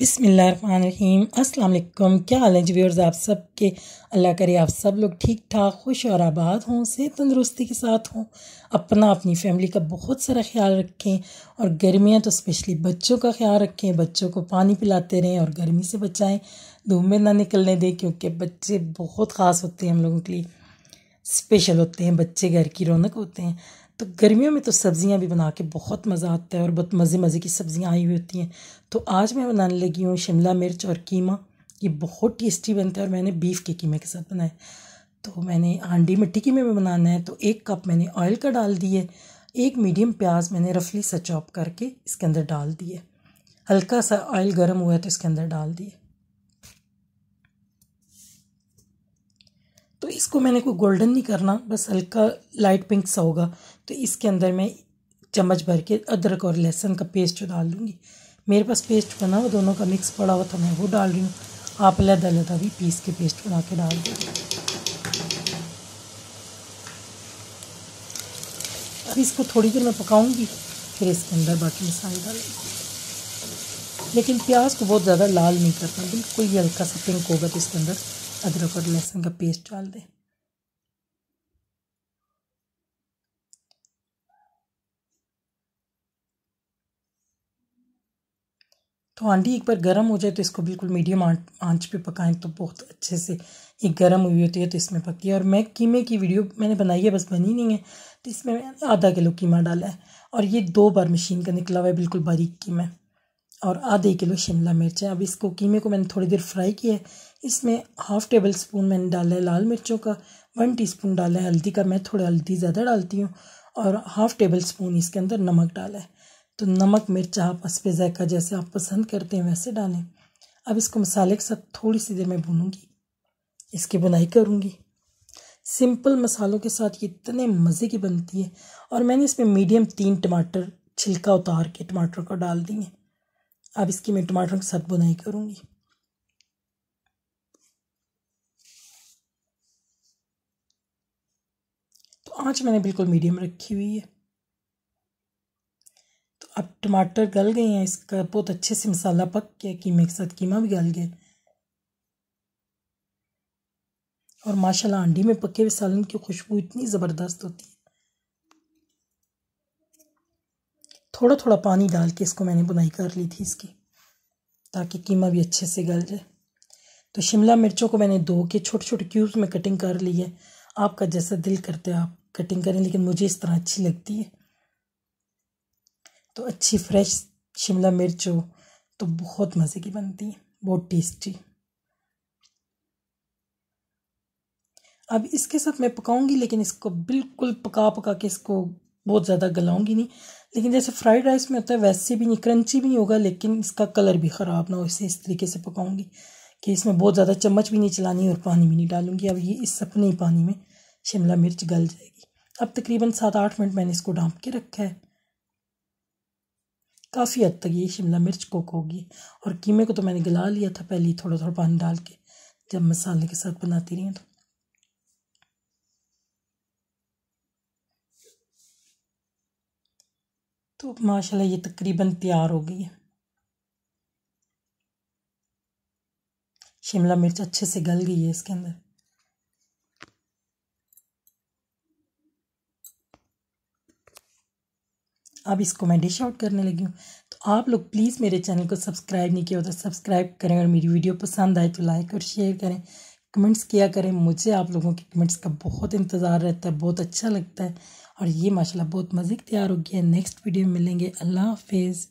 बिसमीम अस्सलाम क्या हाल है जी व्यवर्स आप सब के अल्लाह करे आप सब लोग ठीक ठाक खुश और आबाद हों सेहत तंदरुस्ती के साथ हों अपना अपनी फैमिली का बहुत सारा ख्याल रखें और गर्मियाँ तो स्पेशली बच्चों का ख्याल रखें बच्चों को पानी पिलाते रहें और गर्मी से बचाएं धूप में ना निकलने दें क्योंकि बच्चे बहुत ख़ास होते हैं हम लोगों के लिए स्पेशल होते हैं बच्चे घर की रौनक होते हैं तो गर्मियों में तो सब्ज़ियाँ भी बना के बहुत मज़ा आता है और बहुत मज़े मज़े की सब्ज़ियाँ आई हुई होती हैं तो आज मैं बनाने लगी हूँ शिमला मिर्च और कीमा ये बहुत टेस्टी बनता है और मैंने बीफ के कीमे के साथ बनाया तो मैंने हांडी मिट्टी कीमे में बनाना है तो एक कप मैंने ऑयल का डाल दिए एक मीडियम प्याज मैंने रफली सा चॉप करके इसके अंदर डाल दिए हल्का सा ऑयल गर्म हुआ है तो इसके अंदर डाल दिए इसको मैंने कोई गोल्डन नहीं करना बस हल्का लाइट पिंक सा होगा तो इसके अंदर मैं चम्मच भर के अदरक और लहसुन का पेस्ट डाल दूँगी मेरे पास पेस्ट बना हुआ दोनों का मिक्स पड़ा हुआ था मैं वो डाल रही हूँ आप लहदा लहदा भी पीस के पेस्ट बना के डाल दूँ अब इसको थोड़ी देर में पकाऊंगी फिर इसके अंदर बाकी मसाले डालूंगी लेकिन प्याज को बहुत ज़्यादा लाल नहीं करना बिल्कुल ही हल्का सा पिंक होगा तो इसके अंदर अदरक और लहसुन का पेस्ट डाल दें तो आंटी एक बार गर्म हो जाए तो इसको बिल्कुल मीडियम आंच पे पकाएं तो बहुत अच्छे से ये गर्म हुई होती है तो इसमें पकती है और मैं कीमे की वीडियो मैंने बनाई है बस बनी नहीं है तो इसमें मैंने आधा किलो कीमा डाला है और ये दो बार मशीन का निकला हुआ है बिल्कुल बारीक कीमा है और आधे किलो शिमला मिर्च है अब इसको कीमे को मैंने थोड़ी देर फ्राई किया है इसमें हाफ़ टेबल स्पून मैंने डाला है लाल मिर्चों का वन टीस्पून डाला है हल्दी का मैं थोड़ा हल्दी ज़्यादा डालती हूँ और हाफ़ टेबल स्पून इसके अंदर नमक डाला है तो नमक मिर्च आप हसपे जैका जैसे आप पसंद करते हैं वैसे डालें अब इसको मसाले के साथ थोड़ी सी देर में भूनूंगी इसकी बुनाई करूँगी सिंपल मसालों के साथ ये इतने मज़े की बनती है और मैंने इसमें मीडियम तीन टमाटर छिलका उतार के टमाटर को डाल दिए अब इसकी मैं टमाटर के साथ बुनाई करूँगी तो आँच मैंने बिल्कुल मीडियम रखी हुई है तो अब टमाटर गल गए हैं इसका बहुत अच्छे से मसाला पक गया कीमे के साथ कीमा भी गल गया और माशाल्लाह अंडी में पके हुए सालन की खुशबू इतनी ज़बरदस्त होती है थोड़ा थोड़ा पानी डाल के इसको मैंने बुनाई कर ली थी इसकी ताकि कीमा भी अच्छे से गल जाए तो शिमला मिर्चों को मैंने धो के छोटे छोटे क्यूब्स में कटिंग कर ली है आपका जैसा दिल करते आप कटिंग करें लेकिन मुझे इस तरह अच्छी लगती है तो अच्छी फ्रेश शिमला मिर्च हो तो बहुत मज़े की बनती है बहुत टेस्टी अब इसके साथ मैं पकाऊंगी लेकिन इसको बिल्कुल पका पका के इसको बहुत ज़्यादा गलाऊंगी नहीं लेकिन जैसे फ्राइड राइस में होता है वैसे भी नहीं क्रंची भी नहीं होगा लेकिन इसका कलर भी ख़राब ना हो इसे इस तरीके से पकाऊंगी कि इसमें बहुत ज़्यादा चम्मच भी नहीं चलानी और पानी भी नहीं डालूंगी अब ये इस सपने ही पानी में शिमला मिर्च गल जाएगी अब तकरीबन सात आठ मिनट मैंने इसको ढांप के रखा है काफ़ी हद तक ये शिमला मिर्च कुक होगी और कीमे को तो मैंने गला लिया था पहले थोड़ा थोड़ा पानी डाल के जब मसाले के साथ बनाती रही तो तो माशाल्लाह ये तकरीबन तैयार हो गई है शिमला मिर्च अच्छे से गल गई है इसके अंदर अब इसको मैं डिश आउट करने लगी हूँ तो आप लोग प्लीज़ मेरे चैनल को सब्सक्राइब नहीं किया होता तो सब्सक्राइब करें और मेरी वीडियो पसंद आए तो लाइक और शेयर करें कमेंट्स किया करें मुझे आप लोगों के कमेंट्स का बहुत इंतज़ार रहता है बहुत अच्छा लगता है और ये माशाल्लाह बहुत मज़े तैयार हो गया नेक्स्ट वीडियो में मिलेंगे अल्लाह हाफिज़